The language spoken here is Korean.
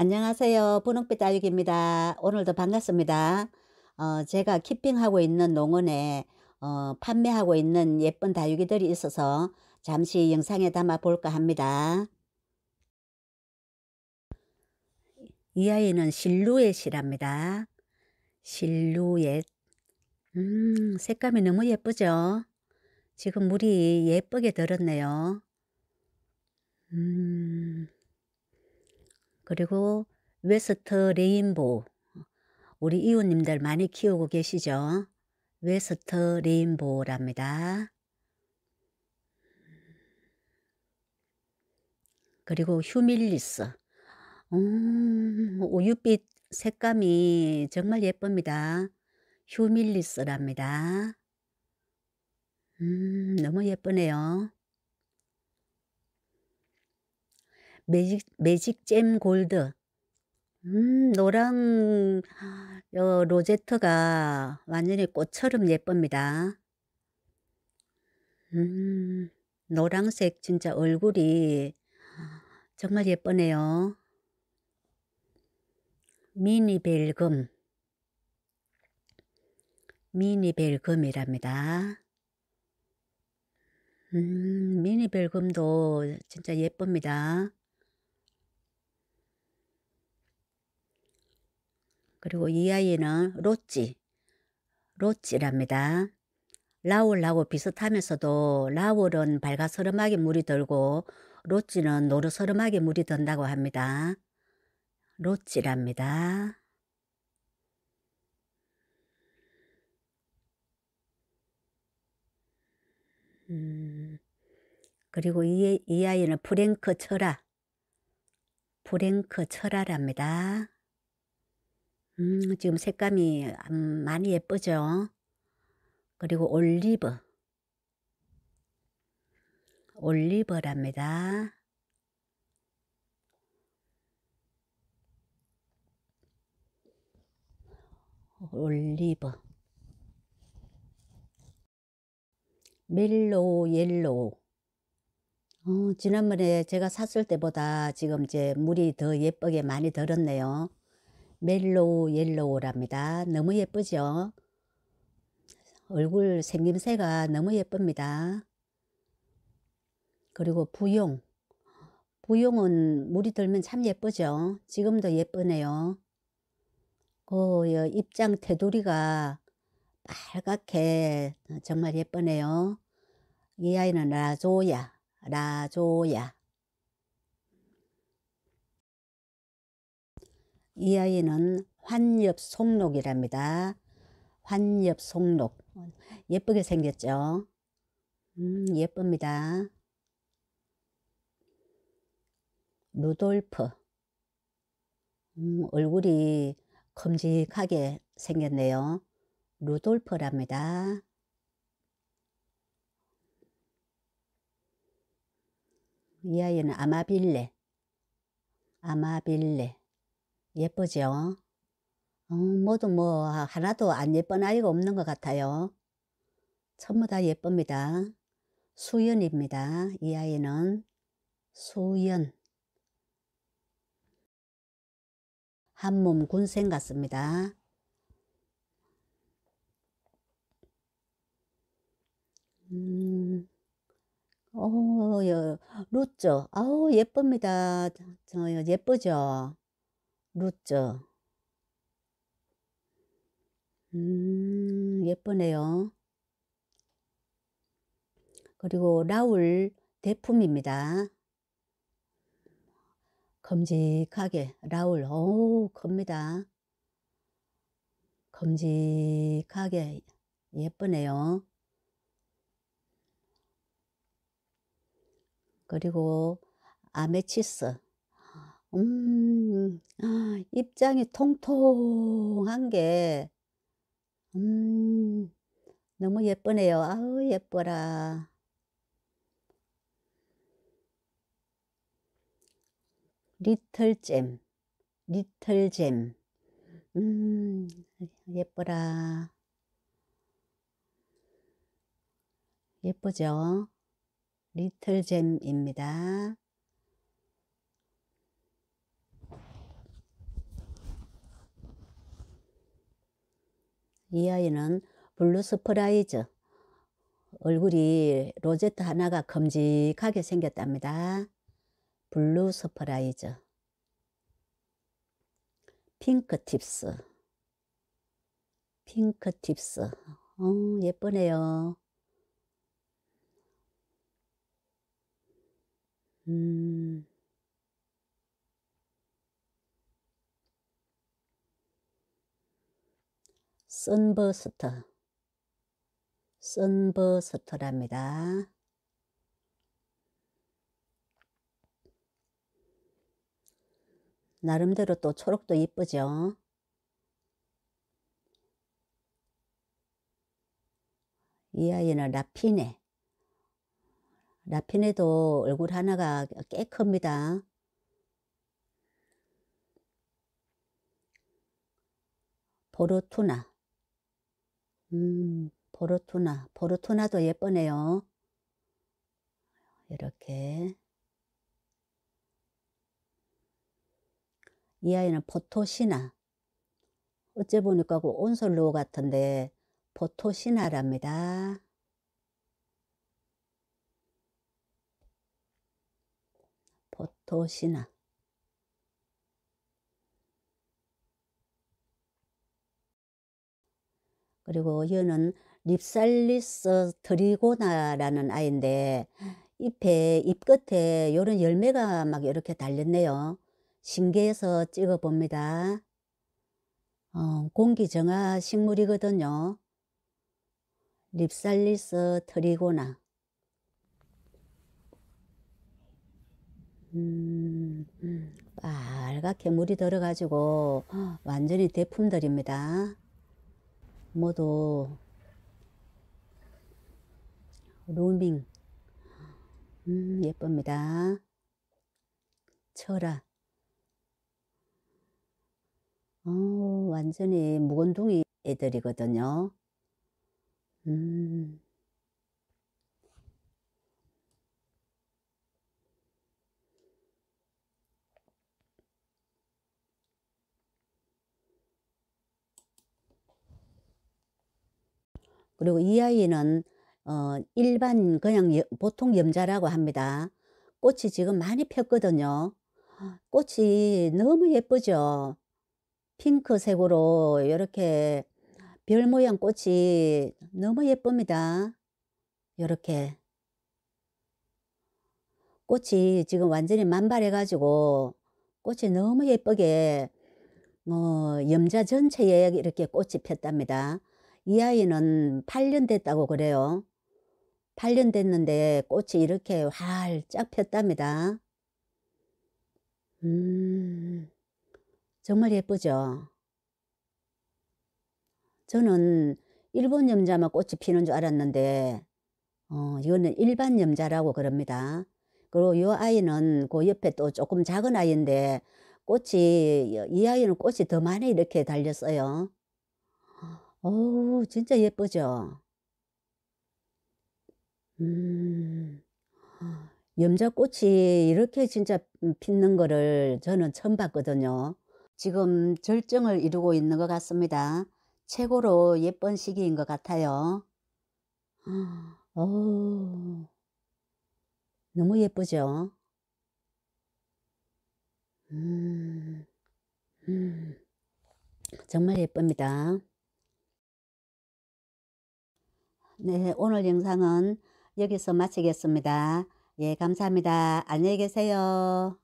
안녕하세요. 분홍빛 다육입니다 오늘도 반갑습니다. 어, 제가 키핑하고 있는 농원에 어, 판매하고 있는 예쁜 다육이들이 있어서 잠시 영상에 담아 볼까 합니다. 이 아이는 실루엣이랍니다. 실루엣. 음, 색감이 너무 예쁘죠? 지금 물이 예쁘게 들었네요. 음. 그리고 웨스트 레인보우 리 이웃님들 많이 키우고 계시죠? 웨스트 레인보랍니다 그리고 휴밀리스 음, 우유빛 색감이 정말 예쁩니다. 휴밀리스랍니다. 음, 너무 예쁘네요. 매직, 매직잼 골드. 음, 노랑 요 어, 로제트가 완전히 꽃처럼 예쁩니다. 음, 노랑색 진짜 얼굴이 정말 예쁘네요. 미니 벨금. 미니 벨금이랍니다. 음, 미니 벨금도 진짜 예쁩니다. 그리고 이 아이는 로찌, 로찌랍니다. 라울하고 비슷하면서도 라울은 밝아서름하게 물이 들고 로찌는 노르서름하게 물이 든다고 합니다. 로찌랍니다. 음, 그리고 이, 이 아이는 프랭크 철아, 프랭크 철아랍니다. 음, 지금 색감이 많이 예쁘죠? 그리고 올리브. 올리브랍니다. 올리브. 멜로우 옐로우. 어, 지난번에 제가 샀을 때보다 지금 이제 물이 더 예쁘게 많이 들었네요. 멜로우 옐로우랍니다. 너무 예쁘죠? 얼굴 생김새가 너무 예쁩니다. 그리고 부용. 부용은 물이 들면 참 예쁘죠? 지금도 예쁘네요. 어, 입장 테두리가 빨갛게 정말 예쁘네요. 이 아이는 라조야, 라조야. 이 아이는 환엽송록이랍니다. 환엽송록 예쁘게 생겼죠? 음, 예쁩니다. 루돌프 음, 얼굴이 큼직하게 생겼네요. 루돌프랍니다. 이 아이는 아마빌레 아마빌레 예쁘죠? 어, 모두 뭐 하나도 안 예쁜 아이가 없는 것 같아요. 전부 다 예쁩니다. 수연입니다. 이 아이는 수연. 한몸 군생 같습니다. 음, 어, 여, 루죠. 아우, 예쁩니다. 저, 예쁘죠. 루죠. 음, 예쁘네요. 그리고 라울 대품입니다. 검직하게 라울 오 큽니다. 검직하게 예쁘네요. 그리고 아메치스 음. 아 입장이 통통한 게 음. 너무 예쁘네요. 아우 예뻐라. 리틀잼, 리틀잼. 음, 예뻐라. 예쁘죠? 리틀잼입니다. 이 아이는 블루스프라이즈 얼굴이 로제트 하나가 큼직하게 생겼답니다. 블루스프라이즈 핑크팁스 핑크팁스 어, 예쁘네요. 음. 썬버스터썬버스터랍니다 나름대로 또 초록도 이쁘죠? 이 아이는 라피네. 라피네도 얼굴 하나가 꽤 큽니다. 보르투나 음, 보르투나, 보르투나도 예쁘네요. 이렇게. 이 아이는 포토시나. 어째 보니까 그 온솔로 같은데 포토시나랍니다. 포토시나. 그리고 얘는 립살리스 트리고나라는 아이인데 잎에 잎끝에 요런 열매가 막 이렇게 달렸네요. 신기해서 찍어 봅니다. 어, 공기정화 식물이거든요. 립살리스 트리고나 음, 음, 빨갛게 물이 들어가지고 완전히 대품들입니다. 뭐도 로밍 음, 예쁩니다. 철아 어, 완전히 무건둥이 애들이거든요. 음. 그리고 이 아이는 어, 일반 그냥 보통 염자라고 합니다. 꽃이 지금 많이 폈거든요. 꽃이 너무 예쁘죠. 핑크색으로 이렇게 별 모양 꽃이 너무 예쁩니다. 이렇게 꽃이 지금 완전히 만발해 가지고 꽃이 너무 예쁘게 어, 염자 전체에 이렇게 꽃이 폈답니다. 이 아이는 8년 됐다고 그래요. 8년 됐는데 꽃이 이렇게 활짝 폈답니다. 음, 정말 예쁘죠? 저는 일본 염자만 꽃이 피는 줄 알았는데, 어, 이거는 일반 염자라고 그럽니다. 그리고 이 아이는 그 옆에 또 조금 작은 아이인데, 꽃이, 이 아이는 꽃이 더 많이 이렇게 달렸어요. 어우 진짜 예쁘죠? 음. 염자꽃이 이렇게 진짜 피는 음, 거를 저는 처음 봤거든요. 지금 절정을 이루고 있는 것 같습니다. 최고로 예쁜 시기인 것 같아요. 어 너무 예쁘죠? 음, 음, 정말 예쁩니다. 네, 오늘 영상은 여기서 마치겠습니다. 예, 감사합니다. 안녕히 계세요.